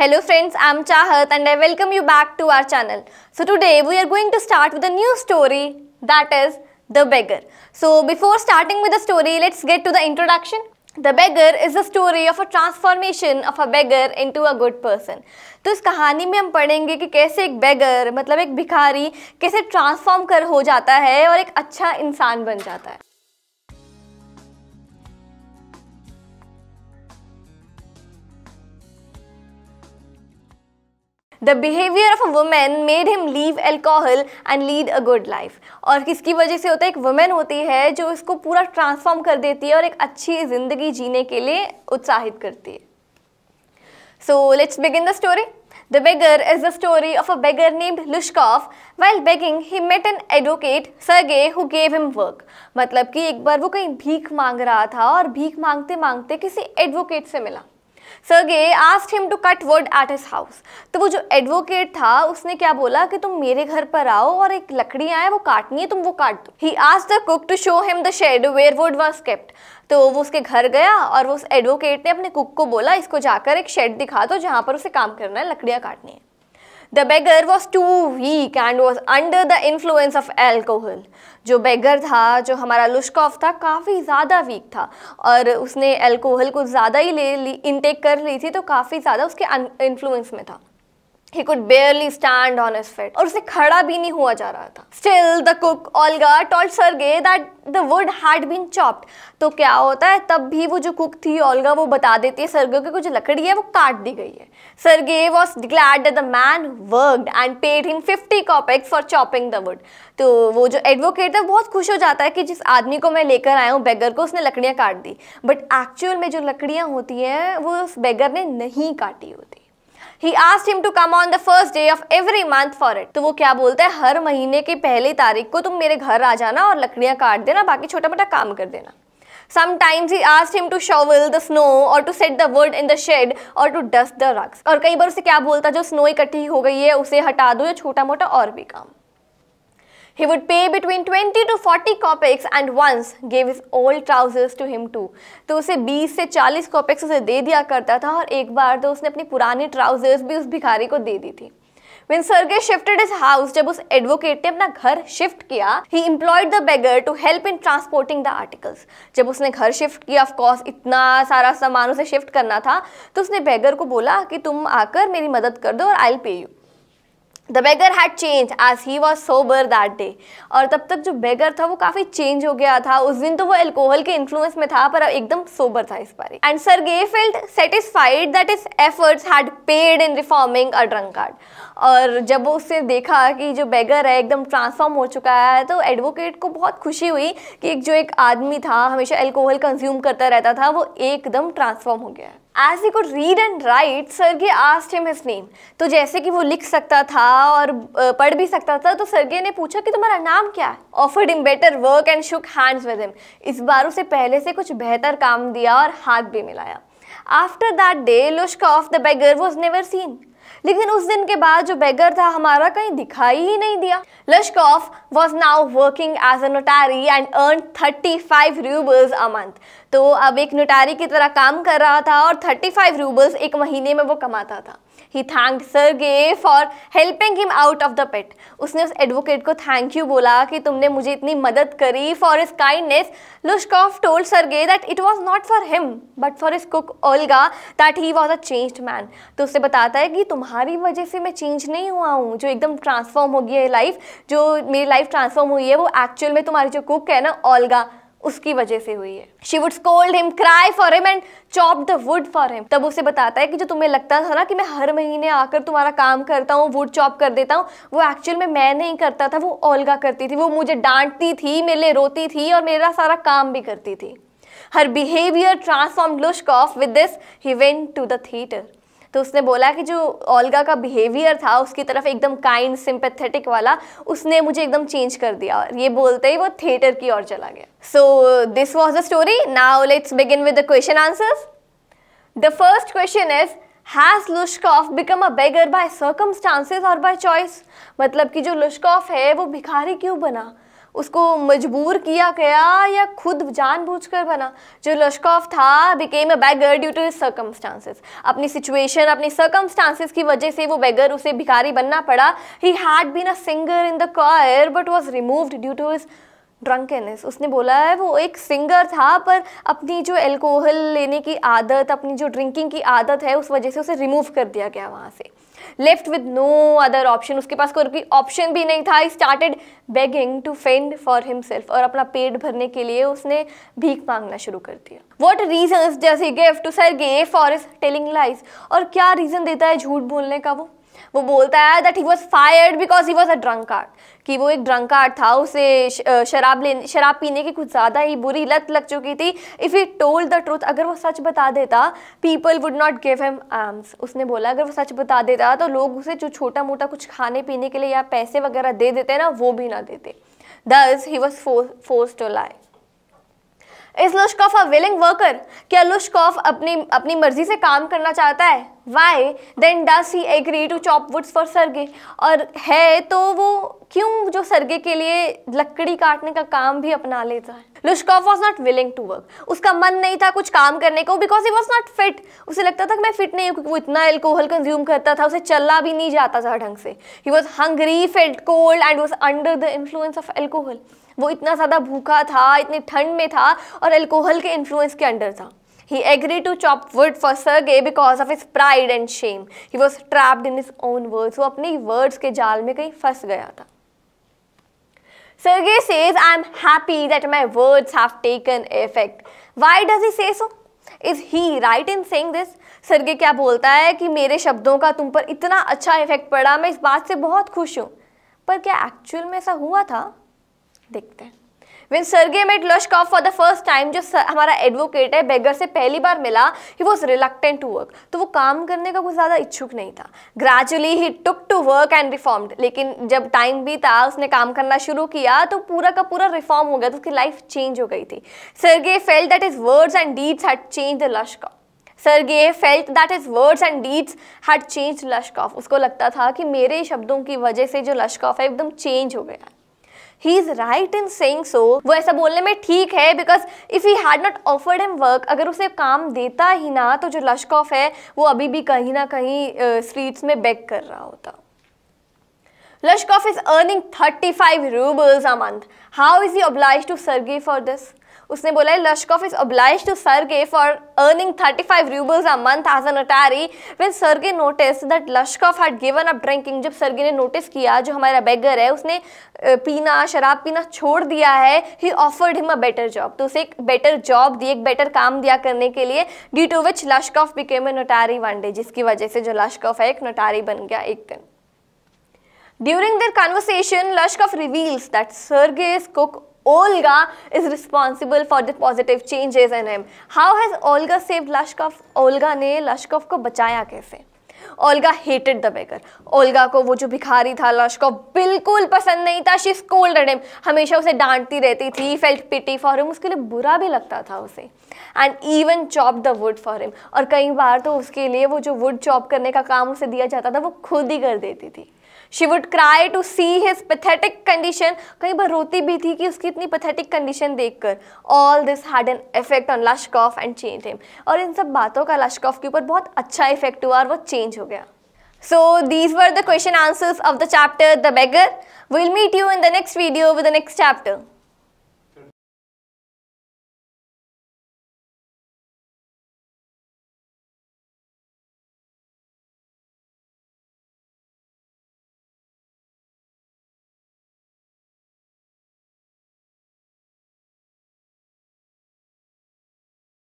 Hello friends, I am Chahat and I welcome you back to our channel. So today we are going to start with a new story that is The Beggar. So before starting with the story, let's get to the introduction. The Beggar is the story of a transformation of a beggar into a good person. तो इस कहानी में हम पढ़ेंगे कि कैसे एक बेगर मतलब एक भिखारी कैसे ट्रांसफॉर्म कर हो जाता है और एक अच्छा इंसान बन जाता है the behaviour of a women made him leave alcohol and lead a good life और किसकी वजह से होता है एक वुमेन होती है जो इसको पूरा ट्रांसफॉर्म कर देती है और एक अच्छी ज़िंदगी जीने के लिए उत्साहित करती है so let's begin the story The beggar is the story of a beggar named Lushkov. While begging, he met an advocate, Sergey, who gave him work मतलब कि एक बार वो कहीं भीख मांग रहा था और भीख मांगते मांगते किसी एडवोकेट से मिला Sergey asked him to cut wood at his house तो वो जो एडवोकेट था उसने क्या बोला कि तुम मेरे घर पर आओ और एक लकड़ी आए वो काटनी है तुम वो काट दो ही आज the cook to show him the shed where wood was kept तो वो उसके घर गया और वो उस एडवोकेट ने अपने कुक को बोला इसको जाकर एक शेड दिखा दो जहाँ पर उसे काम करना है लकड़ियाँ काटनी है the beggar was too weak and was under the influence of alcohol जो बेगर था जो हमारा लुश्कॉफ था काफ़ी ज़्यादा वीक था और उसने एल्कोहल को ज़्यादा ही ले ली इनटेक कर ली थी तो काफ़ी ज़्यादा उसके इन्फ्लुएंस में था He could barely stand on his feet. और उसे खड़ा भी नहीं हुआ जा रहा था Still, the cook Olga told Sergey that the wood had been chopped. तो क्या होता है तब भी वो जो कुक थी ओल्गा वो बता देती है सरगे की कुछ लकड़ी है वो काट दी गई है Sergey was glad the man worked and paid him fifty kopecks for chopping the wood तो वो जो एडवोकेट है बहुत खुश हो जाता है कि जिस आदमी को मैं लेकर आया हूँ बेगर को उसने लकड़ियाँ काट दी बट एक्चुअल में जो लकड़ियाँ होती हैं वो उस बेगर ने नहीं काटी होती He asked him to come on the first day of every month for it. तो वो क्या बोलता है हर महीने की पहली तारीख को तुम मेरे घर आ जाना और लकड़ियाँ काट देना बाकी छोटा मोटा काम कर देना Sometimes he asked him to shovel the snow or to set the wood in the shed or to dust the rugs. और कई बार उसे क्या बोलता जो स्नो इकट्ठी हो गई है उसे हटा दो या छोटा मोटा और भी काम He would pay between 20 to 40 kopecks and once gave his old trousers to him too तो उसे 20 से 40 कॉपेक्स उसे दे दिया करता था और एक बार तो उसने अपनी पुरानी ट्राउजर्स भी उस भिखारी को दे दी थी When Sergey shifted his house, जब उस एडवोकेट ने अपना घर शिफ्ट किया he employed the beggar to help in transporting the articles जब उसने घर शिफ्ट किया ऑफकोर्स इतना सारा सामान उसे शिफ्ट करना था तो उसने बेगर को बोला कि तुम आकर मेरी मदद कर दो और I will pay you the beggar had change आज he was sober that day और तब तक जो बेगर था वो काफ़ी चेंज हो गया था उस दिन तो वो एल्कोहल के इन्फ्लुएंस में था पर अब एकदम सोबर था इस बार and Sergey felt satisfied that his efforts had paid in reforming a card और जब वो उससे देखा कि जो बेगर है एकदम ट्रांसफॉर्म हो चुका है तो एडवोकेट को बहुत खुशी हुई कि जो एक आदमी था हमेशा एल्कोहल कंज्यूम करता रहता था वो एकदम ट्रांसफॉर्म हो गया है as he could read and write Sergey asked him his name तो जैसे कि वो लिख सकता था और पढ़ भी सकता था तो सरगे ने पूछा कि तुम्हारा नाम क्या है offered him better work and shook hands with him इस बार उसे पहले से कुछ बेहतर काम दिया और हाथ भी मिलाया after that day Lushkoff the beggar was never seen लेकिन उस दिन के बाद जो बेगर था हमारा कहीं दिखाई ही नहीं दिया Lushkoff was now working as a notary and earn thirty five roubles a month तो अब एक नोटारी की तरह काम कर रहा था और थर्टी फाइव रूबल्स एक महीने में वो कमाता था he thank Sergey for helping him out of the pit उसने उस एडवोकेट को थैंक यू बोला कि तुमने मुझे इतनी मदद करी for his kindness Lushkoff told गे that it was not for him but for his cook Olga that he was a changed man तो उससे बताता है कि तुम तुम्हारी वजह से मैं चेंज नहीं हुआ हूँ जो एकदम ट्रांसफॉर्म हो गई है लाइफ जो मेरी लाइफ ट्रांसफॉर्म हुई है वो एक्चुअल में तुम्हारी जो कुक है ना ऑलगा उसकी वजह से हुई है she would scold him cry for him and chop the wood for him तब उसे बताता है कि जो तुम्हें लगता था ना कि मैं हर महीने आकर तुम्हारा काम करता हूँ वुड चॉप कर देता हूँ वो एक्चुअल में मैं नहीं करता था वो ओल्गा करती थी वो मुझे डांटती थी मेरे लिए रोती थी और मेरा सारा काम भी करती थी her behaviour transform Lushkoff with this he went to the theatre तो उसने बोला कि जो ओल्गा का बिहेवियर था उसकी तरफ एकदम काइंड सिंपथेटिक वाला उसने मुझे एकदम चेंज कर दिया और ये बोलते ही वो थिएटर की ओर चला गया so this was the story now let's begin with the question answers the first question is has Lushkoff become a beggar by circumstances और बाय चॉइस मतलब कि जो लुश्कॉफ है वो भिखारी क्यों बना उसको मजबूर किया गया या खुद जानबूझकर बना जो लश्कॉफ था became a beggar due to circumstances अपनी सिचुएशन अपनी सर्कमस्टांसेस की वजह से वो बैगर उसे भिखारी बनना पड़ा he had been a singer in the choir but was removed due to his drunkenness उसने बोला है वो एक सिंगर था पर अपनी जो एल्कोहल लेने की आदत अपनी जो ड्रिंकिंग की आदत है उस वजह से उसे रिमूव कर दिया गया वहाँ से left with no other option उसके पास कोई ऑप्शन भी नहीं था started begging to fend for himself और अपना पेट भरने के लिए उसने भीख मांगना शुरू कर दिया वॉट रीजन जैसे give to Sergey for his telling lies और क्या रीज़न देता है झूठ बोलने का वो वो बोलता है that he was fired because he was a drunkard कि वो एक ड्रंक आर्ट था उसे शराब लेने शराब पीने की कुछ ज़्यादा ही बुरी लत लग चुकी थी if he told the truth अगर वो सच बता देता people would not give him alms उसने बोला अगर वो सच बता देता तो लोग उसे जो छोटा मोटा कुछ खाने पीने के लिए या पैसे वगैरह दे देते ना वो भी ना देते thus he was forced to lie is Lushkoff a willing worker क्या लुश्कॉफ अपनी अपनी मर्जी से काम करना चाहता है why then does he agree to chop woods for Sergey और है तो वो क्यों जो सरगे के लिए लकड़ी काटने का काम भी अपना लेता है Lushkoff was not willing to work उसका मन नहीं था कुछ काम करने को because he was not fit उसे लगता था कि मैं फिट नहीं हूँ क्योंकि वो इतना एल्कोहल कंज्यूम करता था उसे चलना भी नहीं जाता था ढंग से he was hungry fit cold and was under the influence of alcohol वो इतना ज़्यादा भूखा था इतनी ठंड में था और एल्कोहल के इन्फ्लुएंस के अंडर था He agreed to chop wood for Sergey because of his pride and shame. He was trapped in his own words. वो अपने words के जाल में कहीं फंस गया था Sergey says, I am happy that my words have taken effect. Why does he say so? Is he right in saying this? Sergey क्या बोलता है कि मेरे शब्दों का तुम पर इतना अच्छा effect पड़ा मैं इस बात से बहुत खुश हूँ पर क्या actual में ऐसा हुआ था देखते हैं when Sergei met Lushkoff for the first time जो हमारा एडवोकेट है बेगर से पहली बार मिला he was reluctant to work तो वो काम करने का कुछ ज़्यादा इच्छुक नहीं था gradually he took to work and reformed लेकिन जब टाइम भी था उसने काम करना शुरू किया तो पूरा का पूरा रिफॉर्म हो गया तो उसकी लाइफ चेंज हो गई थी Sergei felt that his words and deeds had change the Lushkoff Sergei felt that his words and deeds had change Lushkoff उसको लगता था कि मेरे शब्दों की वजह से जो लशकॉफ है एकदम चेंज हो गया he is right in saying so वो ऐसा बोलने में ठीक है because if he had not offered him work अगर उसे काम देता ही ना तो जो लश्कॉफ है वो अभी भी कहीं ना कहीं स्ट्रीट्स में बैक कर रहा होता is earning thirty five roubles a month how is he obliged to Sergey for this उसने बोला है Lushkoff is obliged to Sergei for earning 35 five roubles a month as an notary when Sergei notice that Lushkoff had given up drinking जब Sergei ने notice किया जो हमारा बेगर है उसने पीना शराब पीना छोड़ दिया है he offered him a better job तो उसे एक बेटर जॉब दी एक बेटर काम दिया करने के लिए due to which Lushkoff became a notary one day जिसकी वजह से जो लश्कोफ है एक नोटारी बन गया एक दिन during the conversation Lushkoff reveals that Sergei is cook Olga is responsible for the positive changes in him. How has Olga saved Lashkov? Olga ने Lashkov को बचाया कैसे Olga hated the beggar Olga को वो जो भिखारी था लश को बिल्कुल पसंद नहीं था शी स्कोल्डेड हिम हमेशा उसे डांटती रहती थी फेल्ट पिटी फॉर हिम उसके लिए बुरा भी लगता था उसे and even chop the wood for him और कई बार तो उसके लिए वो जो वुड चॉप करने का काम उसे दिया जाता था वो खुद ही कर देती थी she would cry to see his pathetic condition कई बार रोती भी थी कि उसकी इतनी पैथेटिक कंडीशन देखकर all this had an effect on Lushkoff and change him और इन सब बातों का लश्कॉफ के ऊपर बहुत अच्छा इफेक्ट हुआ और वो चेंज हो गया so these were the question answers of the chapter The Beggar. We'll meet you in the next video with the next chapter.